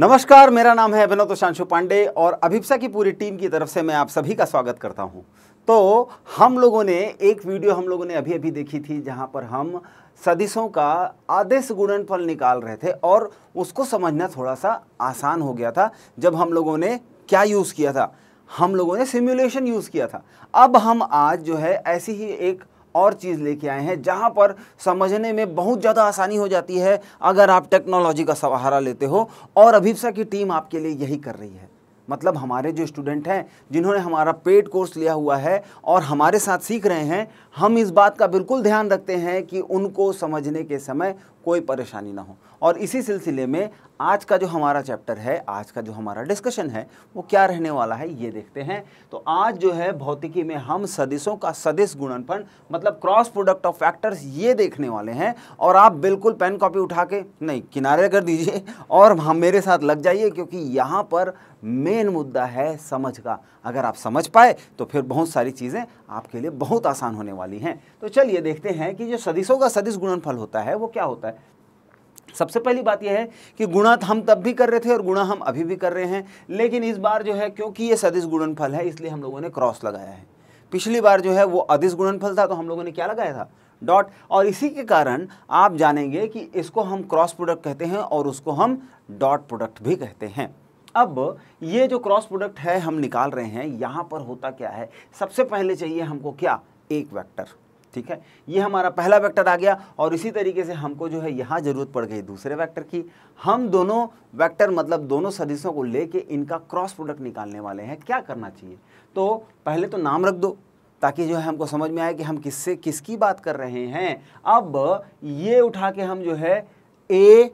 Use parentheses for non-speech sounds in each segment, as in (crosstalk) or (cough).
नमस्कार मेरा नाम है अभिनव तुशांशु पांडे और अभिप्सा की पूरी टीम की तरफ से मैं आप सभी का स्वागत करता हूं तो हम लोगों ने एक वीडियो हम लोगों ने अभी अभी देखी थी जहां पर हम सदिशों का आदेश गुणनफल निकाल रहे थे और उसको समझना थोड़ा सा आसान हो गया था जब हम लोगों ने क्या यूज़ किया था हम लोगों ने सिम्युलेशन यूज़ किया था अब हम आज जो है ऐसी ही एक और चीज़ लेके आए हैं जहाँ पर समझने में बहुत ज़्यादा आसानी हो जाती है अगर आप टेक्नोलॉजी का सहारा लेते हो और अभिप्सा की टीम आपके लिए यही कर रही है मतलब हमारे जो स्टूडेंट हैं जिन्होंने हमारा पेड कोर्स लिया हुआ है और हमारे साथ सीख रहे हैं हम इस बात का बिल्कुल ध्यान रखते हैं कि उनको समझने के समय कोई परेशानी ना हो और इसी सिलसिले में आज का जो हमारा चैप्टर है आज का जो हमारा डिस्कशन है वो क्या रहने वाला है ये देखते हैं तो आज जो है भौतिकी में हम सदिशों का सदिश गुणनफल मतलब क्रॉस प्रोडक्ट ऑफ फैक्टर्स ये देखने वाले हैं और आप बिल्कुल पेन कॉपी उठा के नहीं किनारे कर दीजिए (laughs) और हम मेरे साथ लग जाइए क्योंकि यहाँ पर मेन मुद्दा है समझ का अगर आप समझ पाए तो फिर बहुत सारी चीज़ें आपके लिए बहुत आसान होने वाली हैं तो चलिए देखते हैं कि जो सदिशों का सदिश गुणनफल होता है वो क्या होता है सबसे पहली बात यह है कि गुणा तो हम तब भी कर रहे थे और गुणा हम अभी भी कर रहे हैं लेकिन इस बार जो है क्योंकि ये सदिश गुणनफल है इसलिए हम लोगों ने क्रॉस लगाया है पिछली बार जो है वो अधिस गुणनफल था तो हम लोगों ने क्या लगाया था डॉट और इसी के कारण आप जानेंगे कि इसको हम क्रॉस प्रोडक्ट कहते हैं और उसको हम डॉट प्रोडक्ट भी कहते हैं अब ये जो क्रॉस प्रोडक्ट है हम निकाल रहे हैं यहाँ पर होता क्या है सबसे पहले चाहिए हमको क्या एक वैक्टर ठीक है ये हमारा पहला वेक्टर आ गया और इसी तरीके से हमको जो है यहाँ ज़रूरत पड़ गई दूसरे वेक्टर की हम दोनों वेक्टर मतलब दोनों सदिशों को लेके इनका क्रॉस प्रोडक्ट निकालने वाले हैं क्या करना चाहिए तो पहले तो नाम रख दो ताकि जो है हमको समझ में आए कि हम किससे किसकी बात कर रहे हैं अब ये उठा के हम जो है ए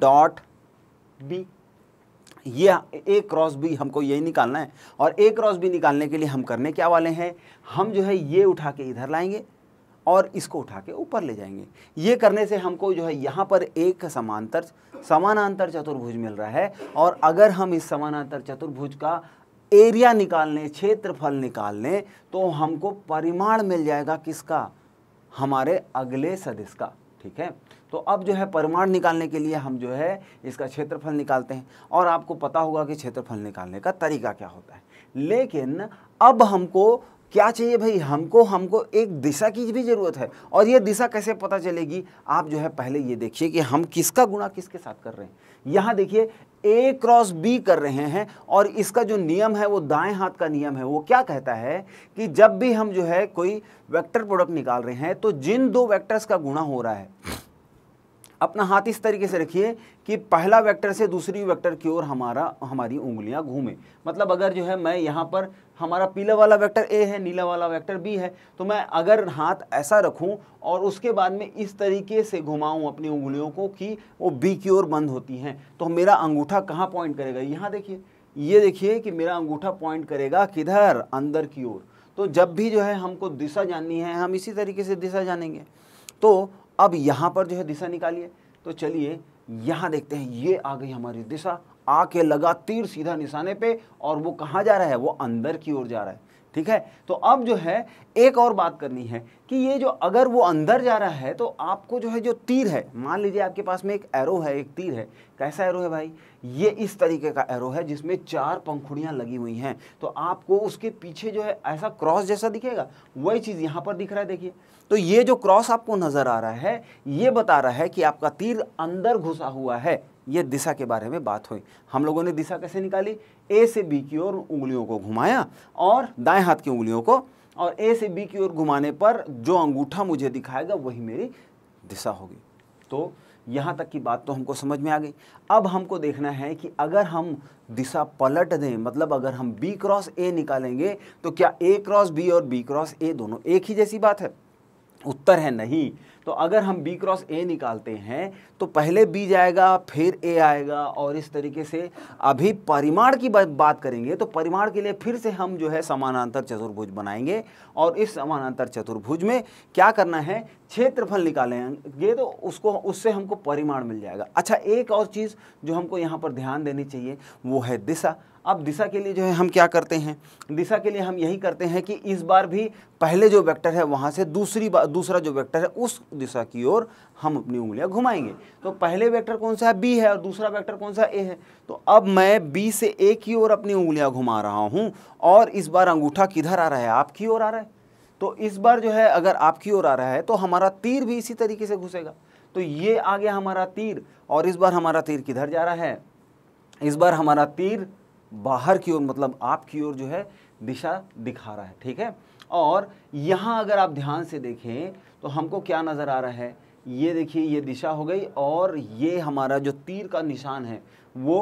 डॉट बी ये ए क्रॉस बी हमको यही निकालना है और ए क्रॉस बी निकालने के लिए हम करने क्या वाले हैं हम जो है ये उठा के इधर लाएंगे और इसको उठा के ऊपर ले जाएंगे ये करने से हमको जो है यहाँ पर एक समांतर समानांतर चतुर्भुज मिल रहा है और अगर हम इस समानांतर चतुर्भुज का एरिया निकाल लें क्षेत्रफल निकाल लें तो हमको परिमाण मिल जाएगा किसका हमारे अगले सदिश का ठीक है तो अब जो है परिमाण निकालने के लिए हम जो है इसका क्षेत्रफल निकालते हैं और आपको पता होगा कि क्षेत्रफल निकालने का तरीका क्या होता है लेकिन अब हमको क्या चाहिए भाई हमको हमको एक दिशा की भी ज़रूरत है और ये दिशा कैसे पता चलेगी आप जो है पहले ये देखिए कि हम किसका गुणा किसके साथ कर रहे हैं यहाँ देखिए ए क्रॉस बी कर रहे हैं और इसका जो नियम है वो दाएं हाथ का नियम है वो क्या कहता है कि जब भी हम जो है कोई वेक्टर प्रोडक्ट निकाल रहे हैं तो जिन दो वेक्टर्स का गुणा हो रहा है अपना हाथ इस तरीके से रखिए कि पहला वेक्टर से दूसरी वेक्टर की ओर हमारा हमारी उंगलियां घूमे मतलब अगर जो है मैं यहाँ पर हमारा पीला वाला वेक्टर ए है नीला वाला वेक्टर बी है तो मैं अगर हाथ ऐसा रखूं और उसके बाद में इस तरीके से घुमाऊं अपनी उंगलियों को कि वो बी की ओर बंद होती हैं तो मेरा अंगूठा कहाँ पॉइंट करेगा यहाँ देखिए ये देखिए कि मेरा अंगूठा पॉइंट करेगा किधर अंदर की ओर तो जब भी जो है हमको दिशा जाननी है हम इसी तरीके से दिशा जानेंगे तो अब यहाँ पर जो है दिशा निकालिए तो चलिए यहाँ देखते हैं ये आ गई हमारी दिशा आके लगा तीर सीधा निशाने पे और वो कहाँ जा रहा है वो अंदर की ओर जा रहा है ठीक है तो अब जो है एक और बात करनी है कि ये जो अगर वो अंदर जा रहा है तो आपको जो है जो तीर है मान लीजिए आपके पास में एक एरो है एक तीर है कैसा एरो है भाई ये इस तरीके का एरो है जिसमें चार पंखुड़ियां लगी हुई हैं तो आपको उसके पीछे जो है ऐसा क्रॉस जैसा दिखेगा वही चीज़ यहां पर दिख रहा है देखिए तो ये जो क्रॉस आपको नज़र आ रहा है ये बता रहा है कि आपका तीर अंदर घुसा हुआ है ये दिशा के बारे में बात हुई हम लोगों ने दिशा कैसे निकाली ए से बी की ओर उंगलियों को घुमाया और दाएं हाथ की उंगलियों को और ए से बी की ओर घुमाने पर जो अंगूठा मुझे दिखाएगा वही मेरी दिशा होगी तो यहाँ तक की बात तो हमको समझ में आ गई अब हमको देखना है कि अगर हम दिशा पलट दें मतलब अगर हम बी क्रॉस ए निकालेंगे तो क्या ए क्रॉस बी और बी क्रॉस ए दोनों एक ही जैसी बात है उत्तर है नहीं तो अगर हम बी क्रॉस ए निकालते हैं तो पहले बी जाएगा फिर ए आएगा और इस तरीके से अभी परिमाण की बात करेंगे तो परिमाण के लिए फिर से हम जो है समानांतर चतुर्भुज बनाएंगे और इस समानांतर चतुर्भुज में क्या करना है क्षेत्रफल निकालेंगे तो उसको उससे हमको परिमाण मिल जाएगा अच्छा एक और चीज़ जो हमको यहाँ पर ध्यान देनी चाहिए वो है दिशा अब दिशा के लिए जो है हम क्या करते हैं दिशा के लिए हम यही करते हैं कि इस बार भी पहले जो वेक्टर है वहाँ से दूसरी बार दूसरा जो वेक्टर है उस दिशा की ओर हम अपनी उंगलियां घुमाएंगे तो पहले वेक्टर कौन सा है बी है और दूसरा वेक्टर कौन सा ए है तो अब मैं बी से ए की ओर अपनी उंगलियां घुमा रहा हूं और इस बार अंगूठा किधर आ रहा है आपकी ओर आ रहा है तो इस बार जो है अगर आपकी ओर आ रहा है तो हमारा तीर भी इसी तरीके से घुसेगा तो ये आ गया हमारा तीर और इस बार हमारा तीर किधर जा रहा है इस बार हमारा तीर बाहर की ओर मतलब आपकी ओर जो है दिशा दिखा रहा है ठीक है और यहाँ अगर आप ध्यान से देखें तो हमको क्या नज़र आ रहा है ये देखिए ये दिशा हो गई और ये हमारा जो तीर का निशान है वो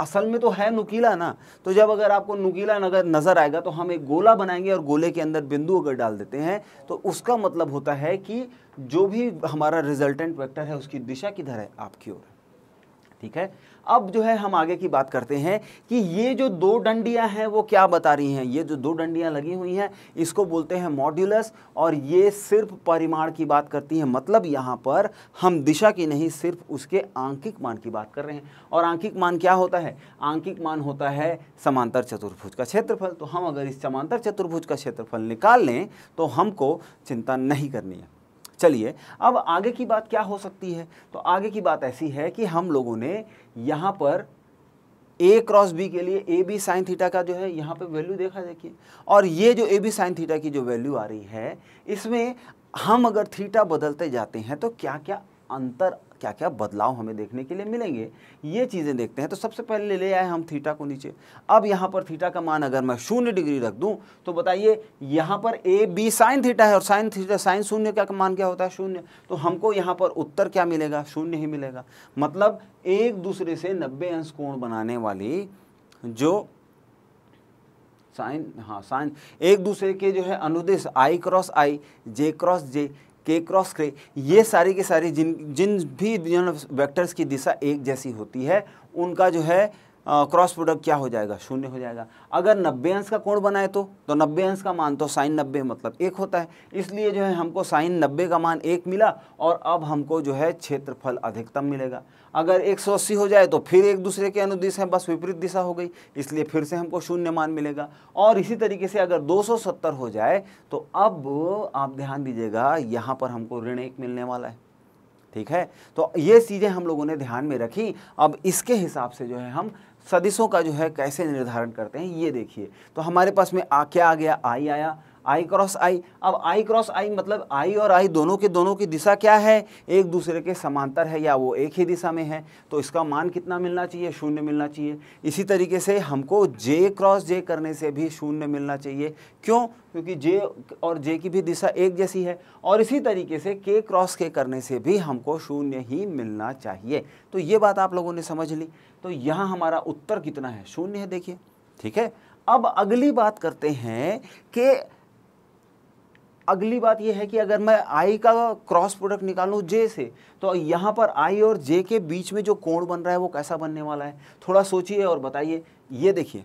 असल में तो है नुकीला ना तो जब अगर आपको नुकीला नगर नज़र आएगा तो हम एक गोला बनाएंगे और गोले के अंदर बिंदु अगर डाल देते हैं तो उसका मतलब होता है कि जो भी हमारा रिजल्टेंट वेक्टर है उसकी दिशा किधर है आपकी ओर है ठीक है अब जो है हम आगे की बात करते हैं कि ये जो दो डंडियां हैं वो क्या बता रही हैं ये जो दो डंडियां लगी हुई हैं इसको बोलते हैं मॉड्यूलस और ये सिर्फ परिमाण की बात करती हैं मतलब यहाँ पर हम दिशा की नहीं सिर्फ उसके आंकिक मान की बात कर रहे हैं और आंकिक मान क्या होता है आंकिक मान होता है समांतर चतुर्भुज का क्षेत्रफल तो हम अगर इस समांतर चतुर्भुज का क्षेत्रफल निकाल लें तो हमको चिंता नहीं करनी है चलिए अब आगे की बात क्या हो सकती है तो आगे की बात ऐसी है कि हम लोगों ने यहाँ पर ए क्रॉस बी के लिए ए बी साइन थीटा का जो है यहाँ पर वैल्यू देखा देखिए और ये जो ए बी साइन थीटा की जो वैल्यू आ रही है इसमें हम अगर थीटा बदलते जाते हैं तो क्या क्या अंतर क्या क्या बदलाव हमें देखने के लिए मिलेंगे ये चीज़ें देखते हैं तो सबसे पहले ले आए हम थीटा को नीचे अब यहाँ पर थीटा का मान अगर मैं शून्य डिग्री रख दूँ तो बताइए यहाँ पर ए बी साइन थीटा है और साइन थीटा साइन शून्य का मान क्या होता है शून्य तो हमको यहाँ पर उत्तर क्या मिलेगा शून्य ही मिलेगा मतलब एक दूसरे से नब्बे अंश कोण बनाने वाली जो साइन हाँ साइन एक दूसरे के जो है अनुदेश आई क्रॉस आई जे क्रॉस जे के क्रॉस के ये सारी के सारी जिन जिन भी वैक्टर्स की दिशा एक जैसी होती है उनका जो है क्रॉस प्रोडक्ट क्या हो जाएगा शून्य हो जाएगा अगर नब्बे अंश का कोण बनाए तो तो नब्बे अंश का मान तो साइन नब्बे मतलब एक होता है इसलिए जो है हमको साइन नब्बे का मान एक मिला और अब हमको जो है क्षेत्रफल अधिकतम मिलेगा अगर एक सौ अस्सी हो जाए तो फिर एक दूसरे के अनुदिश है बस विपरीत दिशा हो गई इसलिए फिर से हमको शून्य मान मिलेगा और इसी तरीके से अगर दो सौ सत्तर हो जाए तो अब आप ध्यान दीजिएगा यहाँ पर हमको ऋण एक मिलने वाला है ठीक है तो ये चीज़ें हम लोगों ने ध्यान में रखी अब इसके हिसाब से जो है हम सदिशों का जो है कैसे निर्धारण करते हैं ये देखिए तो हमारे पास में आ क्या आ गया आई आया आई क्रॉस आई अब आई क्रॉस आई मतलब आई और आई दोनों के दोनों की दिशा क्या है एक दूसरे के समांतर है या वो एक ही दिशा में है तो इसका मान कितना मिलना चाहिए शून्य मिलना चाहिए इसी तरीके से हमको जे क्रॉस जे करने से भी शून्य मिलना चाहिए क्यों क्योंकि जे और जे की भी दिशा एक जैसी है और इसी तरीके से के क्रॉस के करने से भी हमको शून्य ही मिलना चाहिए तो ये बात आप लोगों ने समझ ली तो यहाँ हमारा उत्तर कितना है शून्य है देखिए ठीक है अब अगली बात करते हैं कि अगली बात यह है कि अगर मैं आई का क्रॉस प्रोडक्ट निकालूं जे से तो यहाँ पर आई और जे के बीच में जो कोण बन रहा है वो कैसा बनने वाला है थोड़ा सोचिए और बताइए ये देखिए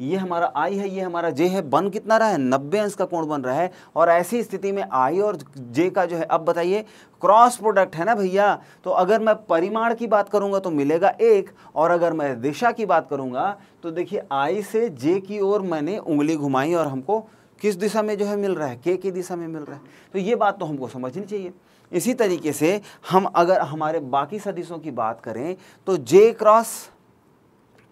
ये हमारा आई है ये हमारा जे है बन कितना रहा है नब्बे अंश का कोण बन रहा है और ऐसी स्थिति में आई और जे का जो है अब बताइए क्रॉस प्रोडक्ट है ना भैया तो अगर मैं परिमाण की बात करूंगा तो मिलेगा एक और अगर मैं दिशा की बात करूंगा तो देखिए आई से जे की ओर मैंने उंगली घुमाई और हमको किस दिशा में जो है मिल रहा है के की दिशा में मिल रहा है तो ये बात तो हमको समझनी चाहिए इसी तरीके से हम अगर हमारे बाकी सदिशों की बात करें तो जे क्रॉस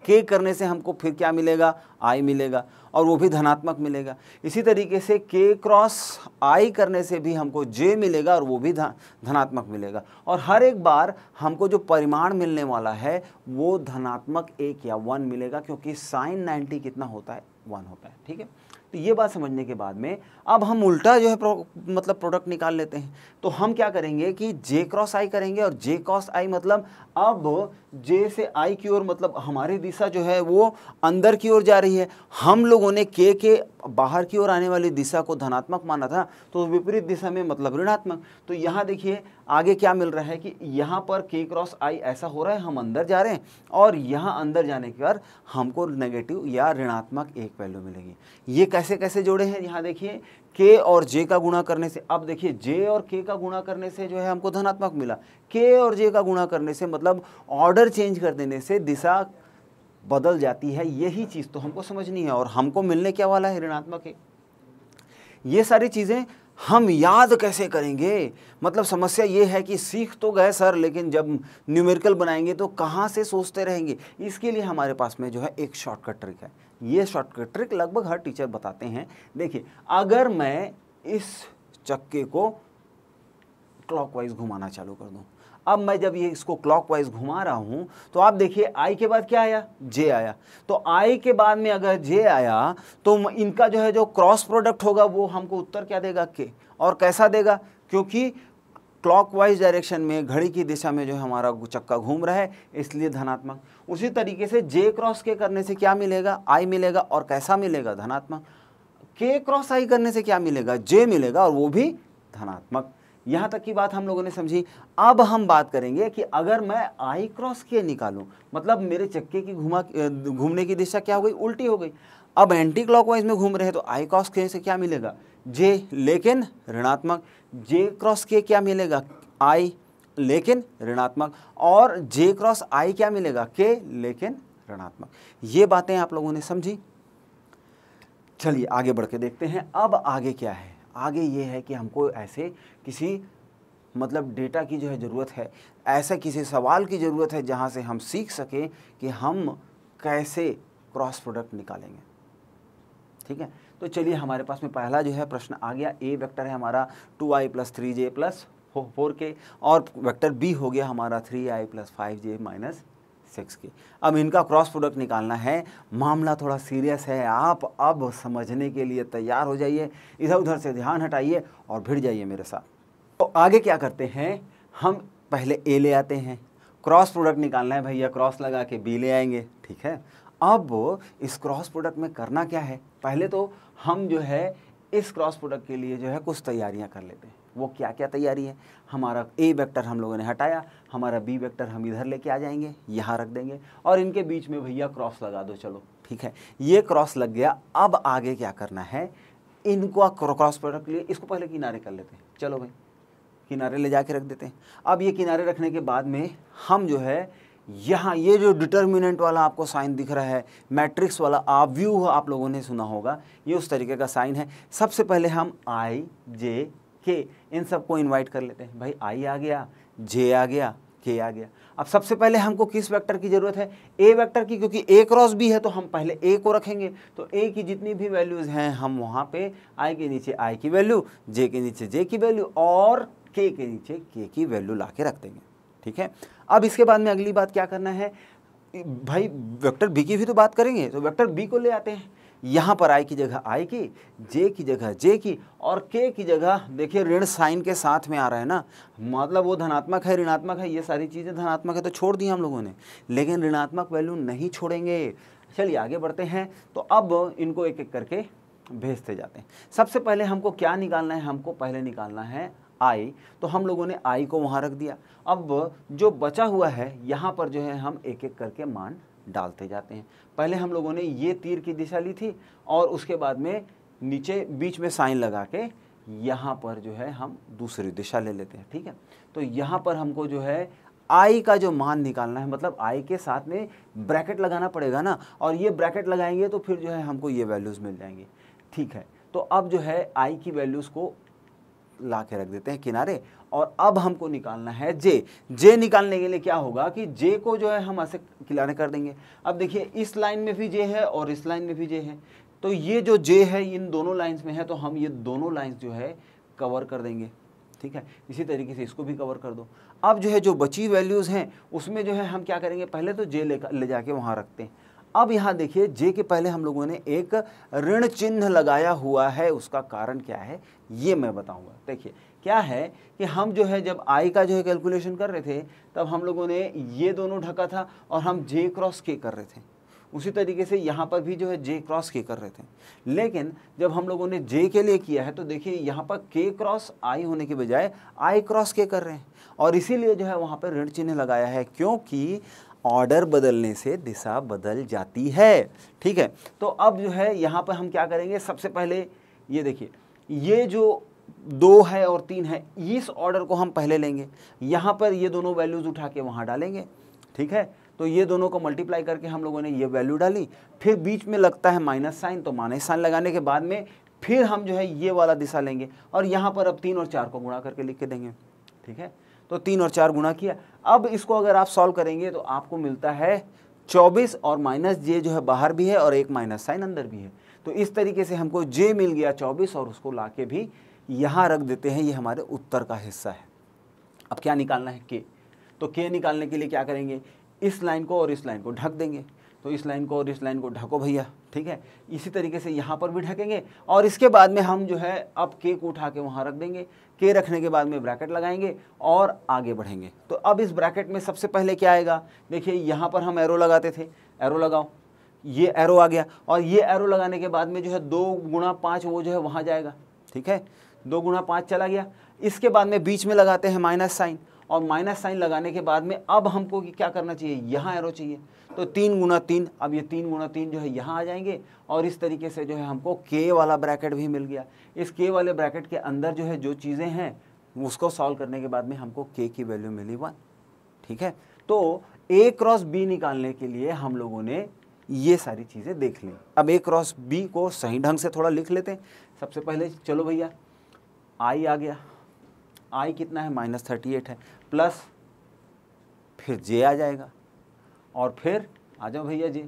के करने से हमको फिर क्या मिलेगा आई मिलेगा और वो भी धनात्मक मिलेगा इसी तरीके से के क्रॉस आई करने से भी हमको जे मिलेगा और वो भी धनात्मक मिलेगा और हर एक बार हमको जो परिमाण मिलने वाला है वो धनात्मक एक या वन मिलेगा क्योंकि साइन 90 कितना होता है वन होता है ठीक है तो ये बात समझने के बाद में अब हम उल्टा जो है प्रो, मतलब प्रोडक्ट निकाल लेते हैं तो हम क्या करेंगे कि जे क्रॉस आई करेंगे और जे क्रॉस आई मतलब अब जे से आई की ओर मतलब हमारी दिशा जो है वो अंदर की ओर जा रही है हम लोगों ने के के बाहर की ओर आने वाली दिशा को धनात्मक माना था तो विपरीत दिशा में मतलब ऋणात्मक तो यहाँ देखिए आगे क्या मिल रहा है कि यहाँ पर के क्रॉस आई ऐसा हो रहा है हम अंदर जा रहे हैं और यहाँ अंदर जाने के बाद हमको नेगेटिव या ऋणात्मक एक वैल्यू मिलेगी ये कैसे कैसे जोड़े हैं यहाँ देखिए के और जे का गुणा करने से अब देखिए जे और के का गुणा करने से जो है हमको धनात्मक मिला के और जे का गुणा करने से मतलब ऑर्डर चेंज कर देने से दिशा बदल जाती है यही चीज़ तो हमको समझनी है और हमको मिलने क्या वाला है ऋणात्मक है ये सारी चीज़ें हम याद कैसे करेंगे मतलब समस्या ये है कि सीख तो गए सर लेकिन जब न्यूमेरिकल बनाएंगे तो कहाँ से सोचते रहेंगे इसके लिए हमारे पास में जो है एक शॉर्टकट ट्रिक है ये शॉर्टकट ट्रिक लगभग हर टीचर बताते हैं देखिए अगर मैं इस चक्के को क्लॉकवाइज घुमाना चालू कर दूँ अब मैं जब ये इसको क्लॉकवाइज घुमा रहा हूँ तो आप देखिए आई के बाद क्या आया जे आया तो आई के बाद में अगर जे आया तो इनका जो है जो क्रॉस प्रोडक्ट होगा वो हमको उत्तर क्या देगा के और कैसा देगा क्योंकि क्लॉकवाइज डायरेक्शन में घड़ी की दिशा में जो है हमारा चक्का घूम रहा है इसलिए धनात्मक उसी तरीके से जे क्रॉस के करने से क्या मिलेगा आई मिलेगा और कैसा मिलेगा धनात्मक के क्रॉस आई करने से क्या मिलेगा जे मिलेगा और वो भी धनात्मक यहाँ तक की बात हम लोगों ने समझी अब हम बात करेंगे कि अगर मैं आई क्रॉस के निकालूं मतलब मेरे चक्के की घुमा घूमने की दिशा क्या हो गई उल्टी हो गई अब एंटी क्लॉकवाइज में घूम रहे हैं तो आई क्रॉस के से क्या मिलेगा जे लेकिन ऋणात्मक जे क्रॉस के क्या मिलेगा आई लेकिन ऋणात्मक और जे क्रॉस आई क्या मिलेगा के लेकिन ऋणात्मक ये बातें आप लोगों ने समझी चलिए आगे बढ़ के देखते हैं अब आगे क्या है आगे ये है कि हमको ऐसे किसी मतलब डेटा की जो है ज़रूरत है ऐसे किसी सवाल की ज़रूरत है जहाँ से हम सीख सकें कि हम कैसे क्रॉस प्रोडक्ट निकालेंगे ठीक है तो चलिए हमारे पास में पहला जो है प्रश्न आ गया ए वेक्टर है हमारा two I plus three J plus four K और वेक्टर बी हो गया हमारा three I plus five J minus six की अब इनका क्रॉस प्रोडक्ट निकालना है मामला थोड़ा सीरियस है आप अब समझने के लिए तैयार हो जाइए इधर उधर से ध्यान हटाइए और भिड़ जाइए मेरे साथ तो आगे क्या करते हैं हम पहले ए ले आते हैं क्रॉस प्रोडक्ट निकालना है भैया क्रॉस लगा के बी ले आएंगे ठीक है अब इस क्रॉस प्रोडक्ट में करना क्या है पहले तो हम जो है इस क्रॉस प्रोडक्ट के लिए जो है कुछ तैयारियां कर लेते हैं वो क्या क्या तैयारी है हमारा ए वेक्टर हम लोगों ने हटाया हमारा बी वेक्टर हम इधर लेके आ जाएंगे यहाँ रख देंगे और इनके बीच में भैया क्रॉस लगा दो चलो ठीक है ये क्रॉस लग गया अब आगे क्या करना है इनको क्रॉस प्रोडक्ट लिए इसको पहले किनारे कर लेते हैं चलो भाई किनारे ले जा रख देते हैं अब ये किनारे रखने के बाद में हम जो है यहाँ ये जो डिटर्मिनेंट वाला आपको साइन दिख रहा है मैट्रिक्स वाला आप व्यू आप लोगों ने सुना होगा ये उस तरीके का साइन है सबसे पहले हम आई जे के इन सबको इन्वाइट कर लेते हैं भाई आई आ गया जे आ गया के आ गया अब सबसे पहले हमको किस वेक्टर की ज़रूरत है ए वेक्टर की क्योंकि ए क्रॉस बी है तो हम पहले ए को रखेंगे तो ए की जितनी भी वैल्यूज़ हैं हम वहाँ पे आई के नीचे आई की वैल्यू जे के नीचे जे की वैल्यू और के के नीचे के की वैल्यू ला के रख देंगे ठीक है अब इसके बाद में अगली बात क्या करना है भाई वेक्टर बी की भी तो बात करेंगे तो वेक्टर बी को ले आते हैं यहाँ पर आई की जगह आई की जे की जगह जे की और के की जगह देखिए ऋण साइन के साथ में आ रहा है ना मतलब वो धनात्मक है ऋणात्मक है ये सारी चीज़ें धनात्मक है तो छोड़ दी हम लोगों ने लेकिन ऋणात्मक वैल्यू नहीं छोड़ेंगे चलिए आगे बढ़ते हैं तो अब इनको एक एक करके भेजते जाते हैं सबसे पहले हमको क्या निकालना है हमको पहले निकालना है आई तो हम लोगों ने आई को वहाँ रख दिया अब जो बचा हुआ है यहाँ पर जो है हम एक एक करके मान डालते जाते हैं पहले हम लोगों ने ये तीर की दिशा ली थी और उसके बाद में नीचे बीच में साइन लगा के यहाँ पर जो है हम दूसरी दिशा ले लेते हैं ठीक है तो यहाँ पर हमको जो है आई का जो मान निकालना है मतलब आई के साथ में ब्रैकेट लगाना पड़ेगा ना और ये ब्रैकेट लगाएंगे तो फिर जो है हमको ये वैल्यूज़ मिल जाएंगे ठीक है तो अब जो है आई की वैल्यूज़ को ला के रख देते हैं किनारे और अब हमको निकालना है जे जे निकालने के लिए क्या होगा कि जे को जो है हम ऐसे किलाने कर देंगे अब देखिए इस लाइन में भी जे है और इस लाइन में भी जे है तो ये जो जे है इन दोनों लाइन्स में है तो हम ये दोनों लाइन्स जो है कवर कर देंगे ठीक है इसी तरीके से इसको भी कवर कर दो अब जो है जो बची वैल्यूज़ हैं उसमें जो है हम क्या करेंगे पहले तो जे ले, ले जाके वहाँ रखते हैं अब यहाँ देखिए जे के पहले हम लोगों ने एक ऋण चिन्ह लगाया हुआ है उसका कारण क्या है ये मैं बताऊँगा देखिए क्या है कि हम जो है जब आई का जो है कैलकुलेशन कर रहे थे तब हम लोगों ने ये दोनों ढका था और हम जे क्रॉस के कर रहे थे उसी तरीके से यहाँ पर भी जो है जे क्रॉस के कर रहे थे लेकिन जब हम लोगों ने जे के लिए किया है तो देखिए यहाँ पर के क्रॉस आई होने के बजाय आई क्रॉस के कर रहे हैं और इसीलिए जो है वहाँ पर ऋण चिन्ह लगाया है क्योंकि ऑर्डर बदलने से दिशा बदल जाती है ठीक है तो अब जो है यहाँ पर हम क्या करेंगे सबसे पहले ये देखिए ये जो दो है और तीन है इस ऑर्डर को हम पहले लेंगे यहाँ पर ये दोनों वैल्यूज़ उठा के वहाँ डालेंगे ठीक है तो ये दोनों को मल्टीप्लाई करके हम लोगों ने ये वैल्यू डाली फिर बीच में लगता है माइनस साइन तो माइनस साइन लगाने के बाद में फिर हम जो है ये वाला दिशा लेंगे और यहाँ पर अब तीन और चार को गुणा करके लिख के देंगे ठीक है तो तीन और चार गुणा किया अब इसको अगर आप सॉल्व करेंगे तो आपको मिलता है चौबीस और माइनस जे जो है बाहर भी है और एक माइनस साइन अंदर भी है तो इस तरीके से हमको जे मिल गया चौबीस और उसको ला के भी यहाँ रख देते हैं ये हमारे उत्तर का हिस्सा है अब क्या निकालना है के तो के निकालने के लिए क्या करेंगे इस लाइन को और इस लाइन को ढक देंगे तो इस लाइन को और इस लाइन को ढको भैया ठीक है इसी तरीके से यहाँ पर भी ढकेंगे और इसके बाद में हम जो है अब के को उठा के वहाँ रख देंगे के रखने के बाद में ब्रैकेट लगाएंगे और आगे बढ़ेंगे तो अब इस ब्रैकेट में सबसे पहले क्या आएगा देखिए यहाँ पर हम एरो लगाते थे एरो लगाओ ये एरो आ गया और ये एरो लगाने के बाद में जो है दो गुणा पाँच वो जो है वहाँ जाएगा ठीक है दो गुना पाँच चला गया इसके बाद में बीच में लगाते हैं माइनस साइन और माइनस साइन लगाने के बाद में अब हमको क्या करना चाहिए यहाँ एरो चाहिए तो तीन गुना तीन अब ये तीन गुना तीन जो है यहाँ आ जाएंगे और इस तरीके से जो है हमको के वाला ब्रैकेट भी मिल गया इस के वाले ब्रैकेट के अंदर जो है जो चीज़ें हैं उसको सॉल्व करने के बाद में हमको के की वैल्यू मिली वन ठीक है तो ए क्रॉस बी निकालने के लिए हम लोगों ने ये सारी चीज़ें देख ली अब ए क्रॉस बी को सही ढंग से थोड़ा लिख लेते हैं सबसे पहले चलो भैया आई आ गया आई कितना है माइनस थर्टी एट है प्लस फिर जे आ जाएगा और फिर आ जाओ भैया जी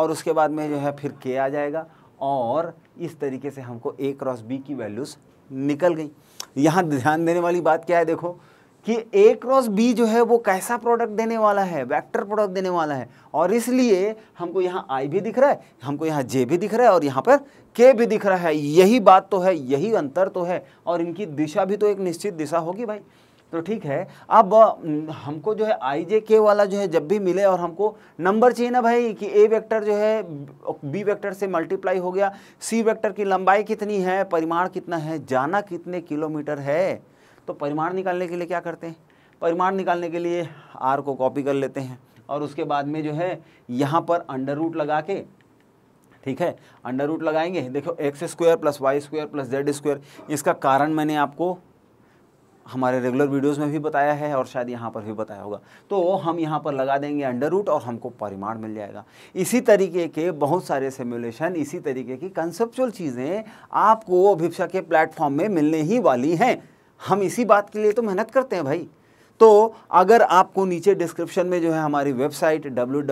और उसके बाद में जो है फिर के आ जाएगा और इस तरीके से हमको ए क्रॉस बी की वैल्यूज़ निकल गई यहाँ ध्यान देने वाली बात क्या है देखो कि ए क्रॉस बी जो है वो कैसा प्रोडक्ट देने वाला है वेक्टर प्रोडक्ट देने वाला है और इसलिए हमको यहाँ आई भी दिख रहा है हमको यहाँ जे भी दिख रहा है और यहाँ पर के भी दिख रहा है यही बात तो है यही अंतर तो है और इनकी दिशा भी तो एक निश्चित दिशा होगी भाई तो ठीक है अब हम्म, हमको जो है आई जे के वाला जो है जब भी मिले और हमको नंबर चाहिए ना भाई कि ए वेक्टर जो है बी वेक्टर से मल्टीप्लाई हो गया सी वेक्टर की लंबाई कितनी है परिमाण कितना है जाना कितने किलोमीटर है तो परिमाण निकालने के लिए क्या करते हैं परिमाण निकालने के लिए आर को कॉपी कर लेते हैं और उसके बाद में जो है यहाँ पर अंडर रूट लगा के ठीक है अंडर रूट लगाएंगे देखो X square plus Y square plus Z square इसका कारण मैंने आपको हमारे रेगुलर वीडियोस में भी बताया है और शायद यहाँ पर भी बताया होगा तो हम यहाँ पर लगा देंगे अंडर रूट और हमको परिमाण मिल जाएगा इसी तरीके के बहुत सारे सिमुलेशन इसी तरीके की कंसेप्चुअल चीज़ें आपको अभिप्सा के प्लेटफॉर्म में मिलने ही वाली हैं हम इसी बात के लिए तो मेहनत करते हैं भाई तो अगर आपको नीचे डिस्क्रिप्शन में जो है हमारी वेबसाइट डब्ल्यू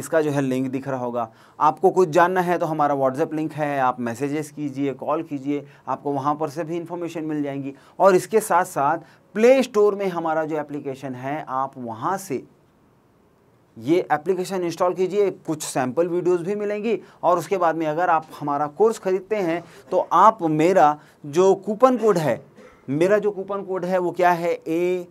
इसका जो है लिंक दिख रहा होगा आपको कुछ जानना है तो हमारा व्हाट्सएप लिंक है आप मैसेजेस कीजिए कॉल कीजिए आपको वहाँ पर से भी इन्फॉर्मेशन मिल जाएंगी और इसके साथ साथ प्ले स्टोर में हमारा जो एप्लीकेशन है आप वहाँ से ये एप्लीकेशन इंस्टॉल कीजिए कुछ सैम्पल वीडियोस भी मिलेंगी और उसके बाद में अगर आप हमारा कोर्स ख़रीदते हैं तो आप मेरा जो कूपन कोड है मेरा जो कूपन कोड है वो क्या है A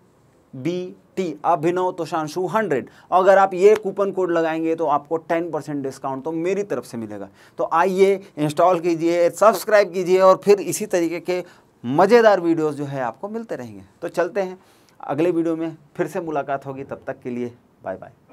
B T Abhinav Toshanshu hundred अगर आप ये कूपन कोड लगाएंगे तो आपको टेन परसेंट डिस्काउंट तो मेरी तरफ से मिलेगा तो आइए इंस्टॉल कीजिए सब्सक्राइब कीजिए और फिर इसी तरीके के मज़ेदार वीडियोज़ जो है आपको मिलते रहेंगे तो चलते हैं अगले वीडियो में फिर से मुलाकात होगी तब तक के लिए बाय बाय